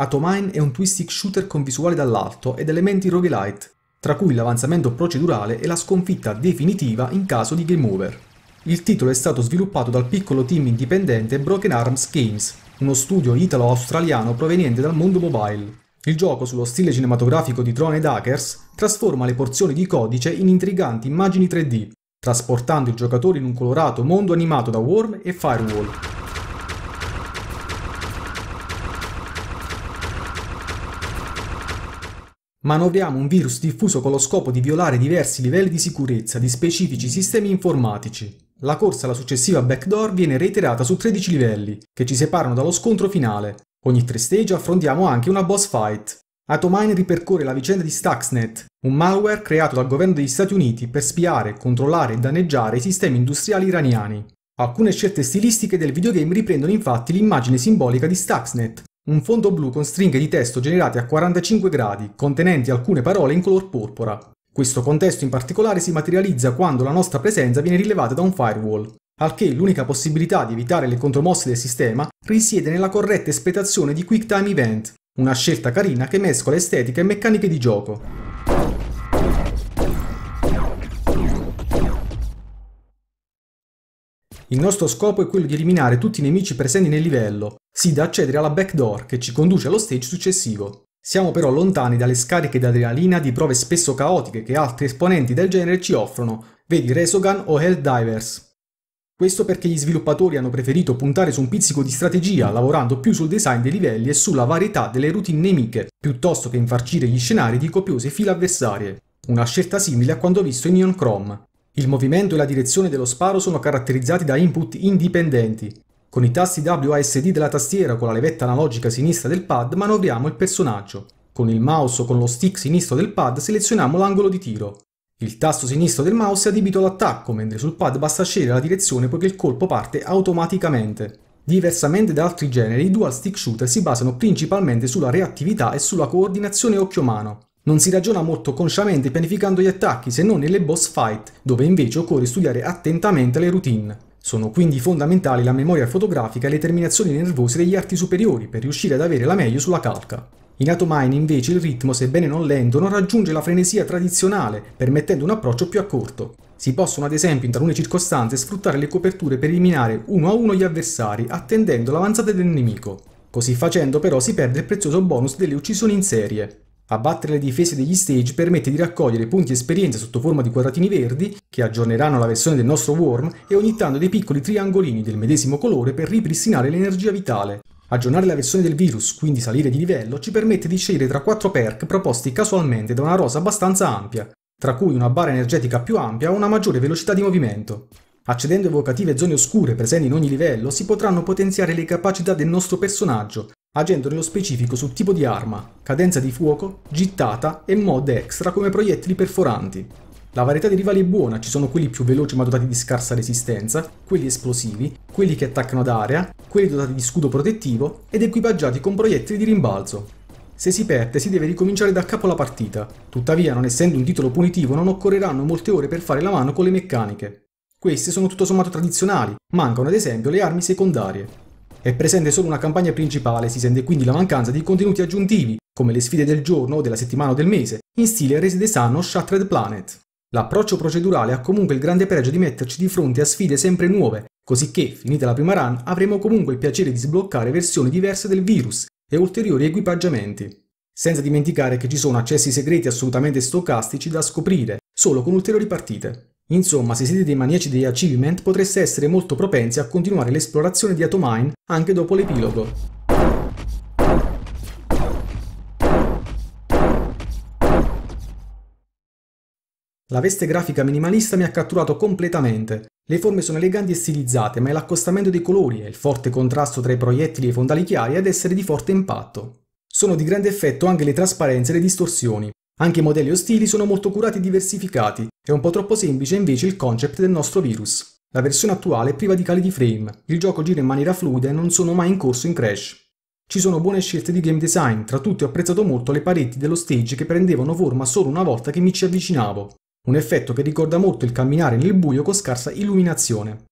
Atomine è un twist shooter con visuale dall'alto ed elementi roguelite, tra cui l'avanzamento procedurale e la sconfitta definitiva in caso di game over. Il titolo è stato sviluppato dal piccolo team indipendente Broken Arms Games, uno studio italo-australiano proveniente dal mondo mobile. Il gioco sullo stile cinematografico di Drone ed Hackers trasforma le porzioni di codice in intriganti immagini 3D, trasportando il giocatore in un colorato mondo animato da Worm e Firewall. Manoviamo un virus diffuso con lo scopo di violare diversi livelli di sicurezza di specifici sistemi informatici. La corsa alla successiva backdoor viene reiterata su 13 livelli, che ci separano dallo scontro finale. Ogni tre stage affrontiamo anche una boss fight. Atomine ripercorre la vicenda di Stuxnet, un malware creato dal governo degli Stati Uniti per spiare, controllare e danneggiare i sistemi industriali iraniani. Alcune scelte stilistiche del videogame riprendono infatti l'immagine simbolica di Stuxnet, un fondo blu con stringhe di testo generate a 45 gradi, contenenti alcune parole in color porpora. Questo contesto in particolare si materializza quando la nostra presenza viene rilevata da un firewall, al che l'unica possibilità di evitare le contromosse del sistema risiede nella corretta espletazione di QuickTime Event, una scelta carina che mescola estetica e meccaniche di gioco. Il nostro scopo è quello di eliminare tutti i nemici presenti nel livello, sì da accedere alla backdoor che ci conduce allo stage successivo. Siamo però lontani dalle scariche d'adrenalina di prove spesso caotiche che altri esponenti del genere ci offrono, vedi Resogun o Helldivers. Questo perché gli sviluppatori hanno preferito puntare su un pizzico di strategia, lavorando più sul design dei livelli e sulla varietà delle routine nemiche, piuttosto che infarcire gli scenari di copiose file avversarie. Una scelta simile a quanto visto in Neon Chrome. Il movimento e la direzione dello sparo sono caratterizzati da input indipendenti. Con i tasti WASD della tastiera con la levetta analogica sinistra del pad manovriamo il personaggio. Con il mouse o con lo stick sinistro del pad selezioniamo l'angolo di tiro. Il tasto sinistro del mouse è adibito all'attacco, mentre sul pad basta scegliere la direzione poiché il colpo parte automaticamente. Diversamente da altri generi, i dual stick shooter si basano principalmente sulla reattività e sulla coordinazione occhio-mano. Non si ragiona molto consciamente pianificando gli attacchi se non nelle boss fight, dove invece occorre studiare attentamente le routine. Sono quindi fondamentali la memoria fotografica e le terminazioni nervose degli arti superiori per riuscire ad avere la meglio sulla calca. In Atomine invece il ritmo, sebbene non lento, non raggiunge la frenesia tradizionale, permettendo un approccio più accorto. Si possono ad esempio in talune circostanze sfruttare le coperture per eliminare uno a uno gli avversari, attendendo l'avanzata del nemico. Così facendo però si perde il prezioso bonus delle uccisioni in serie. Abbattere le difese degli stage permette di raccogliere punti esperienza sotto forma di quadratini verdi, che aggiorneranno la versione del nostro worm, e ogni tanto dei piccoli triangolini del medesimo colore per ripristinare l'energia vitale. Aggiornare la versione del virus, quindi salire di livello, ci permette di scegliere tra quattro perk proposti casualmente da una rosa abbastanza ampia, tra cui una barra energetica più ampia o una maggiore velocità di movimento. Accedendo evocative zone oscure presenti in ogni livello si potranno potenziare le capacità del nostro personaggio, agendo nello specifico su tipo di arma, cadenza di fuoco, gittata e mod extra come proiettili perforanti. La varietà dei rivali è buona, ci sono quelli più veloci ma dotati di scarsa resistenza, quelli esplosivi, quelli che attaccano ad area, quelli dotati di scudo protettivo ed equipaggiati con proiettili di rimbalzo. Se si perde si deve ricominciare da capo la partita, tuttavia non essendo un titolo punitivo non occorreranno molte ore per fare la mano con le meccaniche. Queste sono tutto sommato tradizionali, mancano ad esempio le armi secondarie. È presente solo una campagna principale, si sente quindi la mancanza di contenuti aggiuntivi, come le sfide del giorno, della settimana o del mese, in stile Resident de Sano Shattered Planet. L'approccio procedurale ha comunque il grande pregio di metterci di fronte a sfide sempre nuove, cosicché, finita la prima run, avremo comunque il piacere di sbloccare versioni diverse del virus e ulteriori equipaggiamenti. Senza dimenticare che ci sono accessi segreti assolutamente stocastici da scoprire, solo con ulteriori partite. Insomma, se siete dei maniaci degli achievement potreste essere molto propensi a continuare l'esplorazione di Atomine anche dopo l'epilogo. La veste grafica minimalista mi ha catturato completamente. Le forme sono eleganti e stilizzate, ma è l'accostamento dei colori e il forte contrasto tra i proiettili e i fondali chiari ad essere di forte impatto. Sono di grande effetto anche le trasparenze e le distorsioni. Anche i modelli ostili sono molto curati e diversificati, è un po' troppo semplice invece il concept del nostro virus. La versione attuale è priva di cali di frame, il gioco gira in maniera fluida e non sono mai in corso in crash. Ci sono buone scelte di game design, tra tutte ho apprezzato molto le pareti dello stage che prendevano forma solo una volta che mi ci avvicinavo, un effetto che ricorda molto il camminare nel buio con scarsa illuminazione.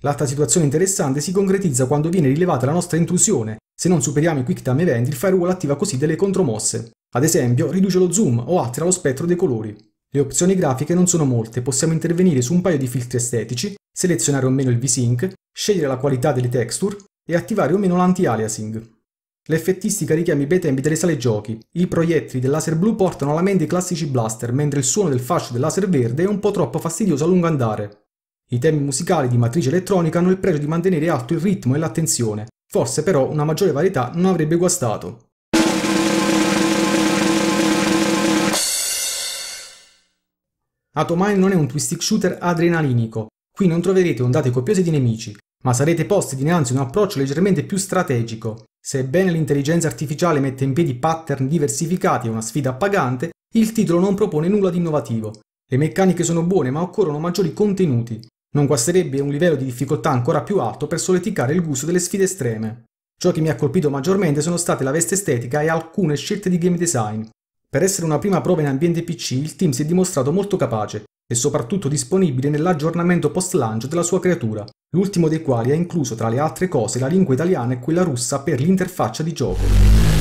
L'altra situazione interessante si concretizza quando viene rilevata la nostra intrusione, se non superiamo i quick time event il firewall attiva così delle contromosse. Ad esempio, riduce lo zoom o altera lo spettro dei colori. Le opzioni grafiche non sono molte, possiamo intervenire su un paio di filtri estetici, selezionare o meno il V-Sync, scegliere la qualità delle texture e attivare o meno l'anti-aliasing. L'effettistica richiama i bei tempi delle sale giochi. I proiettili del laser blu portano alla mente i classici blaster, mentre il suono del fascio del laser verde è un po' troppo fastidioso a lungo andare. I temi musicali di matrice elettronica hanno il pregio di mantenere alto il ritmo e l'attenzione, forse però una maggiore varietà non avrebbe guastato. Atomine non è un twist shooter adrenalinico, qui non troverete ondate copiose di nemici, ma sarete posti dinanzi a un approccio leggermente più strategico. Sebbene l'intelligenza artificiale metta in piedi pattern diversificati e una sfida appagante, il titolo non propone nulla di innovativo. Le meccaniche sono buone ma occorrono maggiori contenuti. Non guasterebbe un livello di difficoltà ancora più alto per soleticare il gusto delle sfide estreme. Ciò che mi ha colpito maggiormente sono state la veste estetica e alcune scelte di game design. Per essere una prima prova in ambiente PC, il team si è dimostrato molto capace e soprattutto disponibile nell'aggiornamento post launch della sua creatura, l'ultimo dei quali ha incluso tra le altre cose la lingua italiana e quella russa per l'interfaccia di gioco.